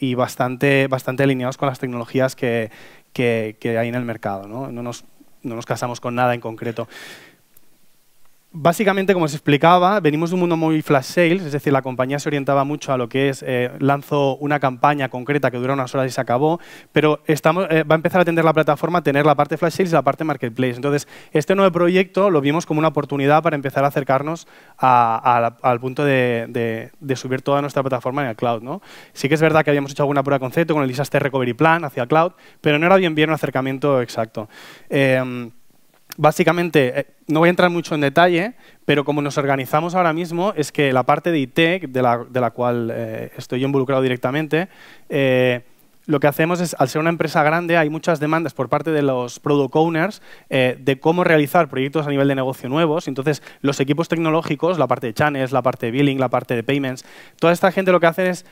Speaker 2: y bastante, bastante alineados con las tecnologías que, hay en el mercado. No nos, no nos casamos con nada en concreto. Básicamente, como se explicaba, venimos de un mundo muy flash sales, es decir, la compañía se orientaba mucho a lo que es eh, lanzo una campaña concreta que dura unas horas y se acabó, pero eh, va a empezar a atender la plataforma tener la parte flash sales y la parte marketplace. Entonces, este nuevo proyecto lo vimos como una oportunidad para empezar a acercarnos al punto de, subir toda nuestra plataforma en el cloud. ¿no? Sí que es verdad que habíamos hecho alguna prueba de concepto con el Disaster Recovery Plan hacia el cloud, pero no era bien bien un acercamiento exacto. Em, básicamente, eh, no voy a entrar mucho en detalle, pero como nos organizamos ahora mismo es que la parte de IT, de la, cual eh, estoy involucrado directamente, eh, lo que hacemos es, al ser una empresa grande, hay muchas demandas por parte de los product owners de cómo realizar proyectos a nivel de negocio nuevos. Entonces, los equipos tecnológicos, la parte de channels, la parte de billing, la parte de payments, toda esta gente lo que hace es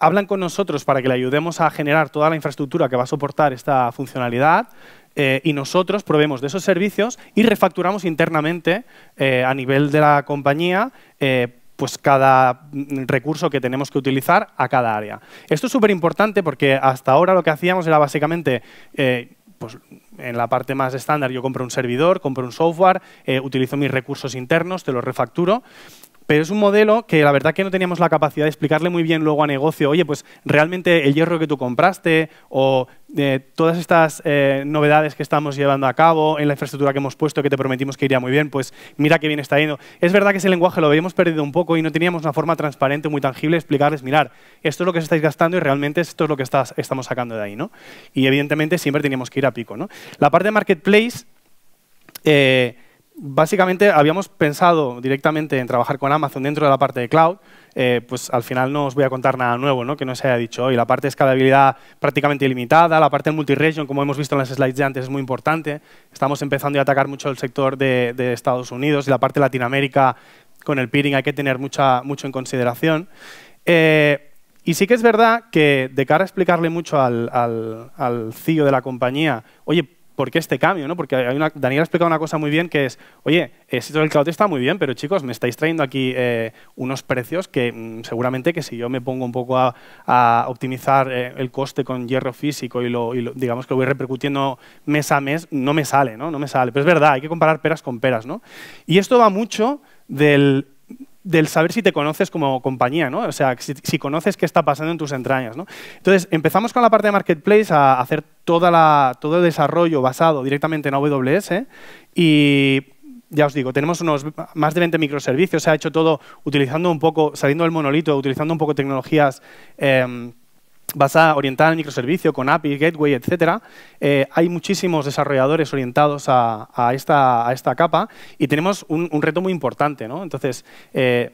Speaker 2: hablan con nosotros para que le ayudemos a generar toda la infraestructura que va a soportar esta funcionalidad, eh, y nosotros proveemos de esos servicios y refacturamos internamente eh, a nivel de la compañía eh, pues cada mm, recurso que tenemos que utilizar a cada área. Esto es súper importante porque hasta ahora lo que hacíamos era básicamente pues en la parte más estándar yo compro un servidor, compro un software, utilizo mis recursos internos, te los refacturo pero es un modelo que la verdad que no teníamos la capacidad de explicarle muy bien luego a negocio, oye, pues realmente el hierro que tú compraste o eh, todas estas eh, novedades que estamos llevando a cabo en la infraestructura que hemos puesto que te prometimos que iría muy bien, pues mira qué bien está yendo. Es verdad que ese lenguaje lo habíamos perdido un poco y no teníamos una forma transparente, muy tangible, de explicarles, mirar, esto es lo que estáis gastando y realmente esto es lo que estamos sacando de ahí. ¿no? Y evidentemente siempre teníamos que ir a pico. ¿no? La parte de marketplace... Eh, básicamente habíamos pensado directamente en trabajar con Amazon dentro de la parte de cloud, eh, pues al final no os voy a contar nada nuevo ¿no? que no se haya dicho hoy. La parte de escalabilidad prácticamente ilimitada, la parte de multiregion, como hemos visto en las slides de antes, es muy importante. Estamos empezando a atacar mucho el sector de, Estados Unidos y la parte de Latinoamérica con el peering hay que tener mucho en consideración. Eh, y sí que es verdad que de cara a explicarle mucho al, al CEO de la compañía, oye, ¿por qué este cambio? ¿no? Porque hay una, Daniel ha explicado una cosa muy bien que es, oye, esto del cloud está muy bien, pero chicos, me estáis trayendo aquí eh, unos precios que mm, seguramente que si yo me pongo un poco a, optimizar eh, el coste con hierro físico y lo, digamos que lo voy repercutiendo mes a mes, no me sale, ¿no? No me sale. Pero es verdad, hay que comparar peras con peras, ¿no? Y esto va mucho del saber si te conoces como compañía, ¿no? O sea, si, si, conoces qué está pasando en tus entrañas, ¿no? Entonces, empezamos con la parte de Marketplace a hacer toda la, todo el desarrollo basado directamente en AWS ¿eh? y ya os digo, tenemos unos más de 20 microservicios, se ha hecho todo utilizando un poco, saliendo del monolito, utilizando un poco tecnologías em, orientadas al microservicio, con API, Gateway, etc. Eh, hay muchísimos desarrolladores orientados a, esta, esta, capa y tenemos un, reto muy importante. ¿no? Entonces, eh,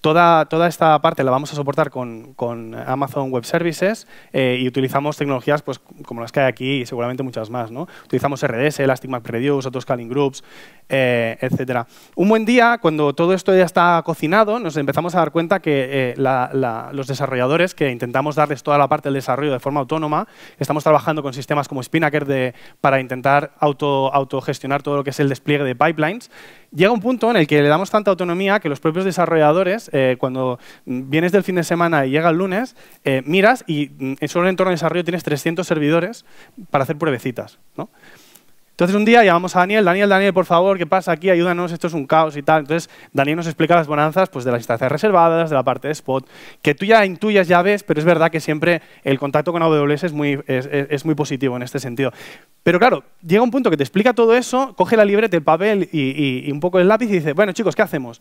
Speaker 2: Toda, esta parte la vamos a soportar con, Amazon Web Services eh, y utilizamos tecnologías pues, como las que hay aquí y seguramente muchas más. ¿no? Utilizamos RDS, Elastic Map otros Autoscaling Groups, eh, etcétera. etc. Un buen día, cuando todo esto ya está cocinado, nos empezamos a dar cuenta que eh, los desarrolladores, que intentamos darles toda la parte del desarrollo de forma autónoma, estamos trabajando con sistemas como Spinnaker de, para intentar auto, autogestionar todo lo que es el despliegue de pipelines, llega un punto en el que le damos tanta autonomía que los propios desarrolladores eh, cuando vienes del fin de semana y llega el lunes, eh, miras y mm, en solo el entorno de desarrollo tienes 300 servidores para hacer pruebecitas. Entonces un día llamamos a Daniel, Daniel, Daniel, por favor, ¿qué pasa aquí? Ayúdanos, esto es un caos y tal. Entonces Daniel nos explica las bonanzas pues, de las instancias reservadas, de la parte de Spot, que tú ya intuyas, ya ves, pero es verdad que siempre el contacto con AWS es muy, positivo en este sentido. Pero claro, llega un punto que te explica todo eso, coge la libreta, el papel y un poco el lápiz y dice, bueno chicos, ¿qué hacemos?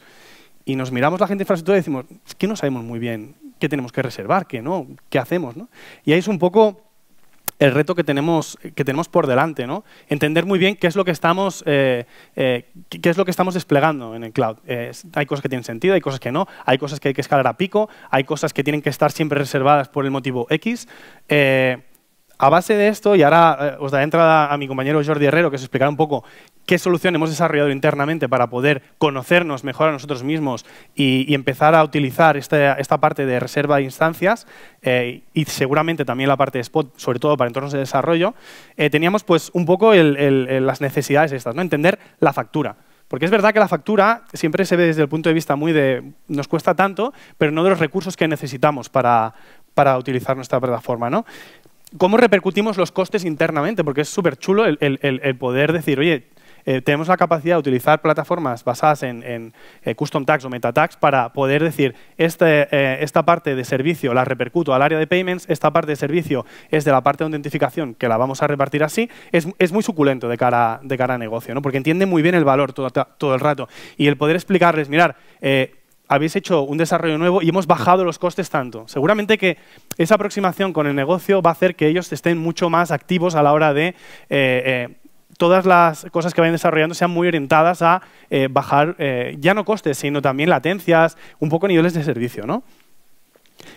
Speaker 2: y nos miramos la gente de infraestructura y decimos, es que no sabemos muy bien qué tenemos que reservar, qué no, qué hacemos. ¿no? Y ahí es un poco el reto que tenemos, que tenemos por delante, ¿no? Entender muy bien qué es lo que estamos, eh, eh, qué es lo que estamos desplegando en el cloud. Eh, hay cosas que tienen sentido, hay cosas que no, hay cosas que hay que escalar a pico, hay cosas que tienen que estar siempre reservadas por el motivo X. a base de esto, y ahora os da entrada a mi compañero Jordi Herrero, que os explicará un poco qué solución hemos desarrollado internamente para poder conocernos mejor a nosotros mismos y, empezar a utilizar esta, esta, parte de reserva de instancias eh, y seguramente también la parte de spot, sobre todo para entornos de desarrollo, eh, teníamos pues un poco las necesidades estas, ¿no? entender la factura. Porque es verdad que la factura siempre se ve desde el punto de vista muy de nos cuesta tanto, pero no de los recursos que necesitamos para, para utilizar nuestra plataforma. ¿no? ¿Cómo repercutimos los costes internamente? Porque es súper chulo el, el, poder decir, oye, eh, tenemos la capacidad de utilizar plataformas basadas en, eh, custom tags o meta tags para poder decir, este, eh, esta parte de servicio la repercuto al área de payments, esta parte de servicio es de la parte de identificación que la vamos a repartir así. Es, muy suculento de cara, de cara a negocio, ¿no? porque entiende muy bien el valor todo, el rato. Y el poder explicarles, mirar, habéis hecho un desarrollo nuevo y hemos bajado los costes tanto. Seguramente que esa aproximación con el negocio va a hacer que ellos estén mucho más activos a la hora de todas las cosas que vayan desarrollando sean muy orientadas a eh, bajar eh, ya no costes, sino también latencias, un poco niveles de servicio, ¿no?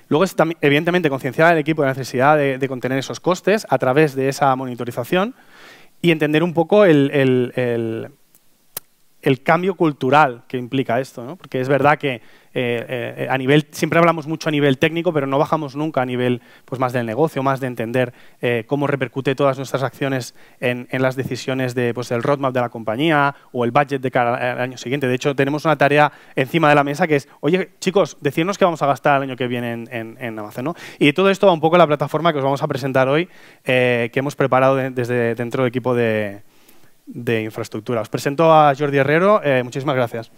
Speaker 2: Luego, es evidentemente, concienciar al equipo de la necesidad de, contener esos costes a través de esa monitorización y entender un poco el, el cambio cultural que implica esto, ¿no? Porque es verdad que eh, eh, a nivel, siempre hablamos mucho a nivel técnico, pero no bajamos nunca a nivel pues, más del negocio, más de entender eh, cómo repercute todas nuestras acciones en, las decisiones de, pues, del roadmap de la compañía o el budget de cada año siguiente. De hecho, tenemos una tarea encima de la mesa que es, oye, chicos, decirnos qué vamos a gastar el año que viene en, Amazon. Y todo esto va un poco a la plataforma que os vamos a presentar hoy, que hemos preparado desde dentro del equipo de, infraestructura. Os presento a Jordi Herrero. muchísimas gracias.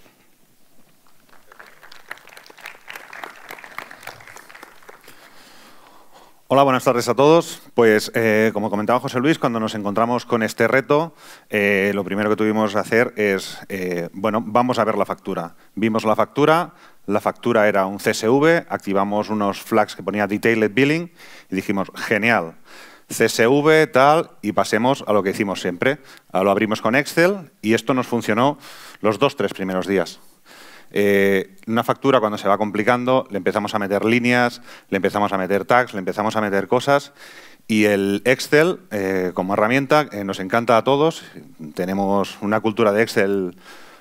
Speaker 3: Hola, buenas tardes a todos. Pues eh, como comentaba José Luis, cuando nos encontramos con este reto, eh, lo primero que tuvimos que hacer es, eh, bueno, vamos a ver la factura. Vimos la factura, la factura era un CSV, activamos unos flags que ponía Detailed Billing y dijimos, genial, CSV tal, y pasemos a lo que hicimos siempre. Lo abrimos con Excel y esto nos funcionó los dos, tres primeros días. Eh, una factura cuando se va complicando, le empezamos a meter líneas, le empezamos a meter tags, le empezamos a meter cosas. Y el Excel eh, como herramienta eh, nos encanta a todos. Tenemos una cultura de Excel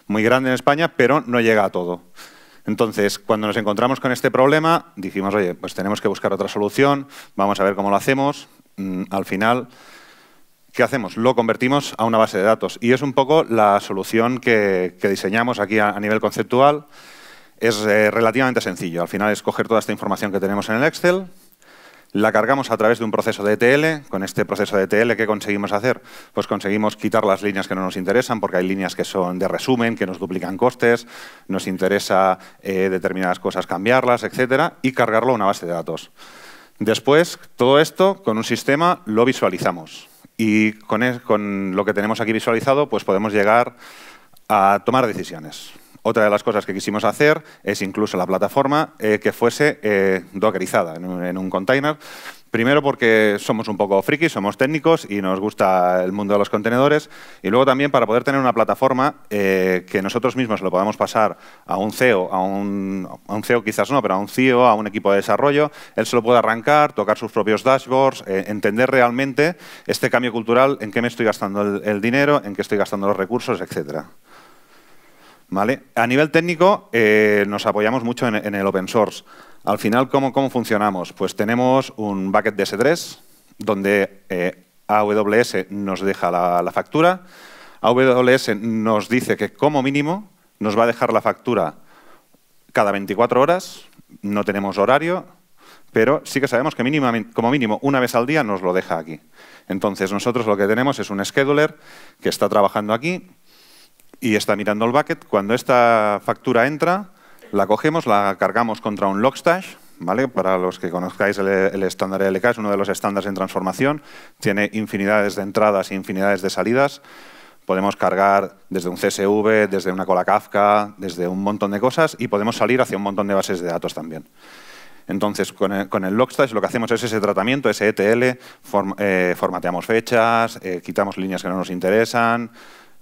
Speaker 3: muy grande en España, pero no llega a todo. Entonces, cuando nos encontramos con este problema, dijimos, oye, pues tenemos que buscar otra solución, vamos a ver cómo lo hacemos. Mm, al final, ¿Qué hacemos? Lo convertimos a una base de datos. Y es un poco la solución que, diseñamos aquí a, nivel conceptual. Es eh, relativamente sencillo. Al final es coger toda esta información que tenemos en el Excel, la cargamos a través de un proceso de ETL. Con este proceso de ETL, ¿qué conseguimos hacer? Pues conseguimos quitar las líneas que no nos interesan, porque hay líneas que son de resumen, que nos duplican costes, nos interesa eh, determinadas cosas cambiarlas, etcétera, y cargarlo a una base de datos. Después, todo esto con un sistema lo visualizamos. Y con, lo que tenemos aquí visualizado, pues podemos llegar a tomar decisiones. Otra de las cosas que quisimos hacer es incluso la plataforma eh, que fuese eh, dockerizada en un, container Primero porque somos un poco frikis, somos técnicos y nos gusta el mundo de los contenedores. Y luego también para poder tener una plataforma eh, que nosotros mismos lo podamos pasar a un CEO, a un, CEO quizás no, pero a un CEO, a un equipo de desarrollo. Él se lo puede arrancar, tocar sus propios dashboards, eh, entender realmente este cambio cultural, en qué me estoy gastando el, dinero, en qué estoy gastando los recursos, etcétera. ¿Vale? A nivel técnico eh, nos apoyamos mucho en el open source. Al final, ¿cómo, ¿cómo, funcionamos? Pues tenemos un bucket de S3, donde eh, AWS nos deja la, factura. AWS nos dice que como mínimo nos va a dejar la factura cada 24 horas, no tenemos horario, pero sí que sabemos que como mínimo una vez al día nos lo deja aquí. Entonces nosotros lo que tenemos es un scheduler que está trabajando aquí y está mirando el bucket. Cuando esta factura entra, la cogemos, la cargamos contra un Logstash, ¿vale? Para los que conozcáis el, estándar LK, es uno de los estándares en transformación, tiene infinidades de entradas e infinidades de salidas. Podemos cargar desde un CSV, desde una cola Kafka, desde un montón de cosas y podemos salir hacia un montón de bases de datos también. Entonces, con el, Logstash lo que hacemos es ese tratamiento, ese ETL, eh, formateamos fechas, eh, quitamos líneas que no nos interesan,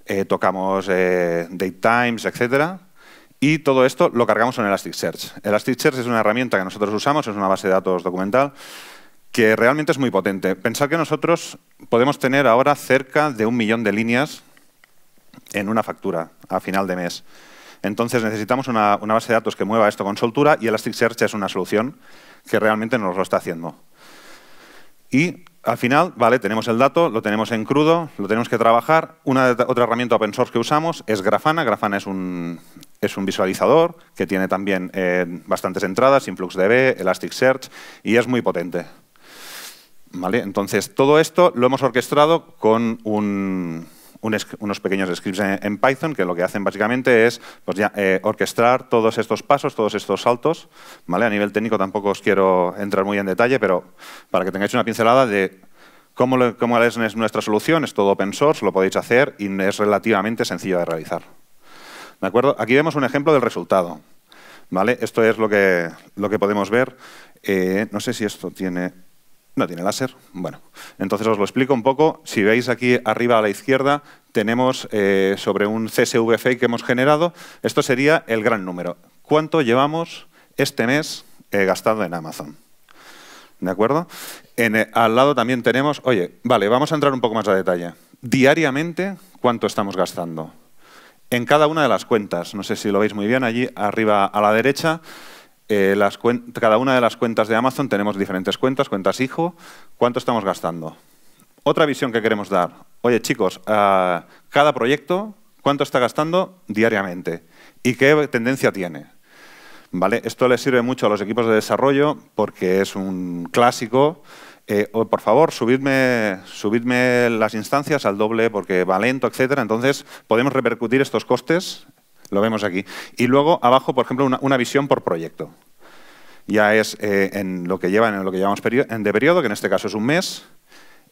Speaker 3: eh, tocamos date times, etcétera, y todo esto lo cargamos en Elasticsearch. Elasticsearch es una herramienta que nosotros usamos, es una base de datos documental, que realmente es muy potente. Pensad que nosotros podemos tener ahora cerca de un millón de líneas en una factura a final de mes. Entonces necesitamos una, base de datos que mueva esto con soltura y Elasticsearch es una solución que realmente nos lo está haciendo. Y al final, vale, tenemos el dato, lo tenemos en crudo, lo tenemos que trabajar. Una otra herramienta open source que usamos es Grafana. Grafana es un, es un visualizador que tiene también eh, bastantes entradas, InfluxDB, Elasticsearch, y es muy potente. ¿Vale? Entonces, todo esto lo hemos orquestado con unos pequeños scripts en, Python que lo que hacen básicamente es pues eh, orquestar todos estos pasos, todos estos saltos. ¿vale? A nivel técnico tampoco os quiero entrar muy en detalle, pero para que tengáis una pincelada de cómo, cómo es nuestra solución, es todo open source, lo podéis hacer y es relativamente sencillo de realizar. ¿De acuerdo? Aquí vemos un ejemplo del resultado. ¿Vale? Esto es lo que, lo que podemos ver. Eh, no sé si esto tiene... No tiene láser. Bueno, entonces os lo explico un poco. Si veis aquí arriba a la izquierda, tenemos eh, sobre un CSV que hemos generado. Esto sería el gran número. ¿Cuánto llevamos este mes eh, gastado en Amazon? ¿De acuerdo? al lado también tenemos, oye, vale, vamos a entrar un poco más a detalle. Diariamente, ¿cuánto estamos gastando? en cada una de las cuentas. No sé si lo veis muy bien, allí arriba a la derecha, eh, cada una de las cuentas de Amazon tenemos diferentes cuentas, cuentas hijo, cuánto estamos gastando. Otra visión que queremos dar. Oye, chicos, ah, cada proyecto, ¿cuánto está gastando diariamente? ¿Y qué tendencia tiene? ¿Vale? Esto le sirve mucho a los equipos de desarrollo porque es un clásico eh, oh, por favor, subidme, las instancias al doble porque va lento, etc. Entonces, podemos repercutir estos costes, lo vemos aquí. Y luego, abajo, por ejemplo, una, visión por proyecto. Ya es eh, en lo que llevan, en lo que llamamos de periodo, que en este caso es un mes,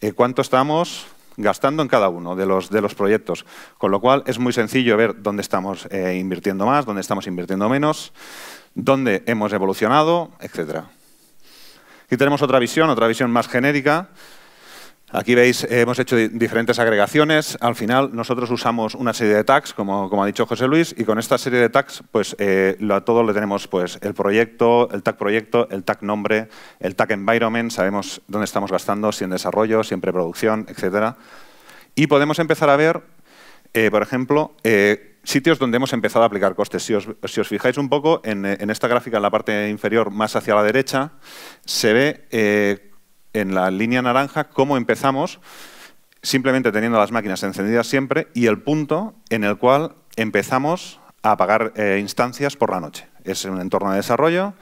Speaker 3: eh, cuánto estamos gastando en cada uno de los, de los proyectos. Con lo cual, es muy sencillo ver dónde estamos invirtiendo más, dónde estamos invirtiendo menos, dónde hemos evolucionado, etcétera. Aquí tenemos otra visión, otra visión más genérica. Aquí veis, eh, hemos hecho diferentes agregaciones. Al final, nosotros usamos una serie de tags, como, ha dicho José Luis, y con esta serie de tags, pues eh, a todo le tenemos pues, el proyecto, el tag proyecto, el tag nombre, el tag environment, sabemos dónde estamos gastando, si en desarrollo, si en preproducción, etc. Y podemos empezar a ver, eh, por ejemplo, sitios donde hemos empezado a aplicar costes. Si os, fijáis un poco, eh, en, esta gráfica, en la parte inferior, más hacia la derecha, se ve eh, en la línea naranja cómo empezamos simplemente teniendo las máquinas encendidas siempre y el punto en el cual empezamos a pagar eh, instancias por la noche. Es un entorno de desarrollo,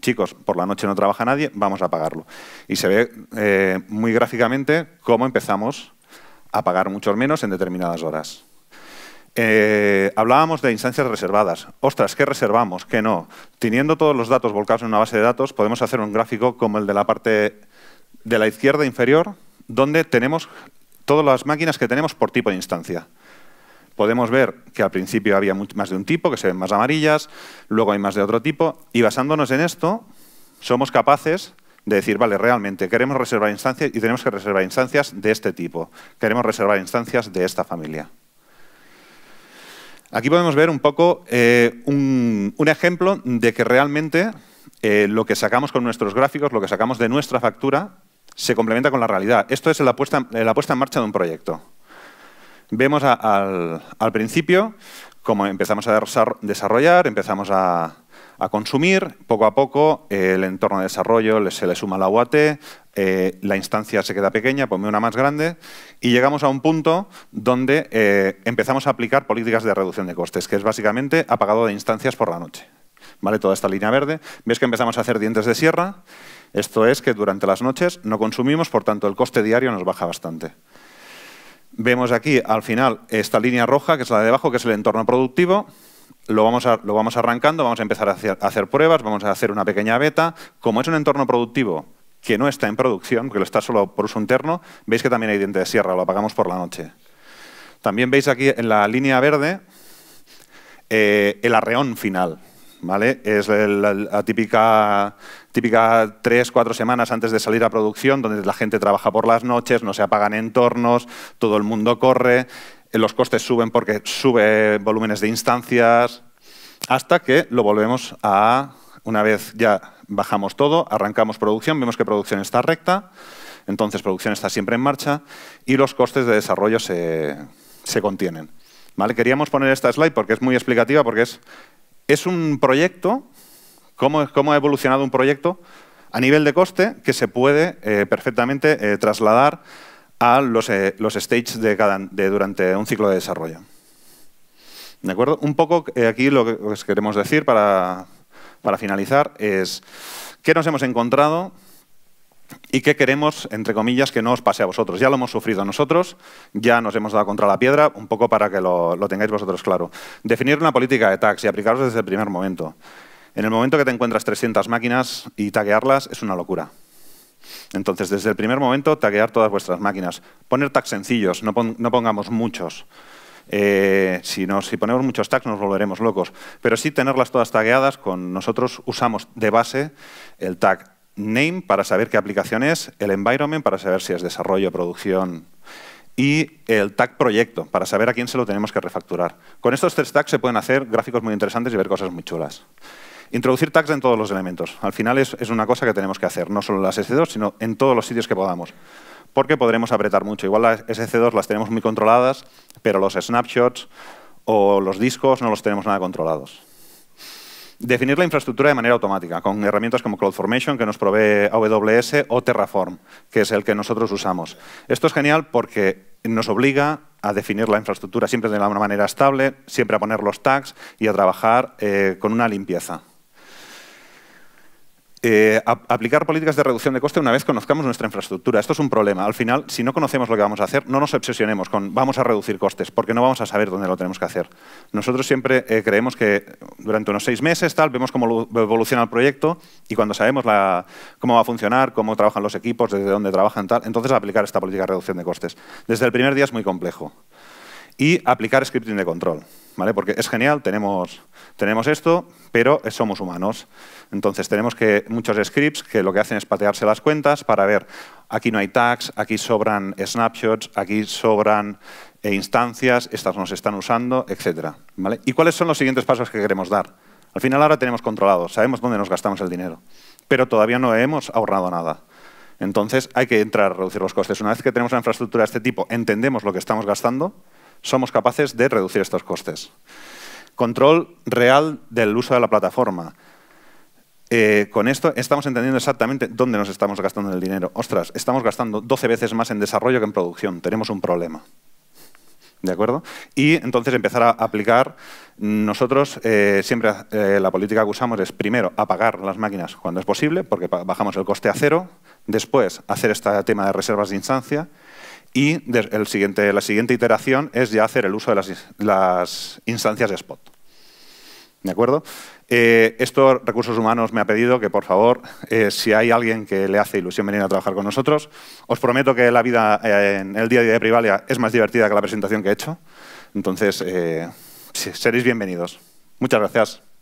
Speaker 3: chicos, por la noche no trabaja nadie, vamos a pagarlo Y se ve muy gráficamente cómo empezamos a pagar mucho menos en determinadas horas. Eh, hablábamos de instancias reservadas. Ostras, ¿qué reservamos? ¿Qué no? Teniendo todos los datos volcados en una base de datos, podemos hacer un gráfico como el de la parte de la izquierda inferior, donde tenemos todas las máquinas que tenemos por tipo de instancia. Podemos ver que al principio había más de un tipo, que se ven más amarillas, luego hay más de otro tipo, y basándonos en esto, somos capaces de decir, vale, realmente queremos reservar instancias y tenemos que reservar instancias de este tipo, queremos reservar instancias de esta familia. Aquí podemos ver un poco eh, un, ejemplo de que realmente eh, lo que sacamos con nuestros gráficos, lo que sacamos de nuestra factura, se complementa con la realidad. Esto es la puesta, en marcha de un proyecto. Vemos al, al principio cómo empezamos a desarrollar, empezamos a, a consumir. Poco a poco el entorno de desarrollo se le suma la UAT, eh, la instancia se queda pequeña, ponme pues una más grande, y llegamos a un punto donde eh, empezamos a aplicar políticas de reducción de costes, que es básicamente apagado de instancias por la noche. ¿Vale? Toda esta línea verde. ¿Veis que empezamos a hacer dientes de sierra. Esto es que durante las noches no consumimos, por tanto el coste diario nos baja bastante. Vemos aquí al final esta línea roja, que es la de abajo, que es el entorno productivo lo vamos, a, lo vamos arrancando, vamos a empezar a hacer, pruebas, vamos a hacer una pequeña beta. Como es un entorno productivo que no está en producción, que lo está solo por uso interno, veis que también hay diente de sierra, lo apagamos por la noche. También veis aquí en la línea verde eh, el arreón final. ¿Vale? Es la, típica, típica tres, cuatro semanas antes de salir a producción, donde la gente trabaja por las noches, no se apagan entornos, todo el mundo corre, los costes suben porque sube volúmenes de instancias, hasta que lo volvemos a, una vez ya bajamos todo, arrancamos producción, vemos que producción está recta, entonces producción está siempre en marcha y los costes de desarrollo se, contienen. ¿Vale? Queríamos poner esta slide porque es muy explicativa, porque es, es un proyecto, cómo, ha evolucionado un proyecto a nivel de coste que se puede eh, perfectamente eh, trasladar a los, eh, los stages de durante un ciclo de desarrollo. ¿De acuerdo? Un poco eh, aquí lo que os queremos decir para, finalizar es qué nos hemos encontrado y qué queremos, entre comillas, que no os pase a vosotros. Ya lo hemos sufrido nosotros, ya nos hemos dado contra la piedra, un poco para que lo, tengáis vosotros claro. Definir una política de tags y aplicarlos desde el primer momento. En el momento que te encuentras 300 máquinas y taguearlas es una locura. Entonces, desde el primer momento, taguear todas vuestras máquinas. Poner tags sencillos, no, pongamos muchos. Eh, si, ponemos muchos tags nos volveremos locos. Pero sí tenerlas todas tagueadas con nosotros usamos de base el tag name para saber qué aplicación es, el environment para saber si es desarrollo, producción y el tag proyecto para saber a quién se lo tenemos que refacturar. Con estos tres tags se pueden hacer gráficos muy interesantes y ver cosas muy chulas. Introducir tags en todos los elementos. Al final es, una cosa que tenemos que hacer, no solo en las S2, sino en todos los sitios que podamos. Porque podremos apretar mucho. Igual las SC2 las tenemos muy controladas, pero los snapshots o los discos no los tenemos nada controlados. Definir la infraestructura de manera automática, con herramientas como CloudFormation, que nos provee AWS, o Terraform, que es el que nosotros usamos. Esto es genial porque nos obliga a definir la infraestructura siempre de una manera estable, siempre a poner los tags y a trabajar eh, con una limpieza. Eh, aplicar políticas de reducción de coste una vez conozcamos nuestra infraestructura. Esto es un problema. Al final, si no conocemos lo que vamos a hacer, no nos obsesionemos con vamos a reducir costes, porque no vamos a saber dónde lo tenemos que hacer. Nosotros siempre eh, creemos que durante unos seis meses, tal, vemos cómo evoluciona el proyecto y cuando sabemos cómo va a funcionar, cómo trabajan los equipos, desde dónde trabajan, tal, entonces aplicar esta política de reducción de costes. Desde el primer día es muy complejo y aplicar scripting de control. ¿Vale? Porque es genial, tenemos, tenemos esto, pero somos humanos. Entonces tenemos que muchos scripts que lo que hacen es patearse las cuentas para ver, aquí no hay tags, aquí sobran snapshots, aquí sobran eh, instancias, estas nos están usando, etc. ¿Vale? ¿Y cuáles son los siguientes pasos que queremos dar? Al final ahora tenemos controlado, sabemos dónde nos gastamos el dinero, pero todavía no hemos ahorrado nada. Entonces hay que entrar a reducir los costes. Una vez que tenemos una infraestructura de este tipo, entendemos lo que estamos gastando, somos capaces de reducir estos costes. Control real del uso de la plataforma. Eh, con esto estamos entendiendo exactamente dónde nos estamos gastando el dinero. Ostras, estamos gastando 12 veces más en desarrollo que en producción. Tenemos un problema. ¿De acuerdo? Y entonces empezar a aplicar. Nosotros eh, siempre eh, la política que usamos es primero apagar las máquinas cuando es posible, porque bajamos el coste a cero. Después hacer este tema de reservas de instancia y el siguiente, la siguiente iteración es ya hacer el uso de las, instancias de spot. ¿De acuerdo? Eh, esto Recursos Humanos me ha pedido que, por favor, eh, si hay alguien que le hace ilusión venir a trabajar con nosotros, os prometo que la vida eh, en el día a día de Privalia es más divertida que la presentación que he hecho. Entonces, seréis bienvenidos. Muchas gracias.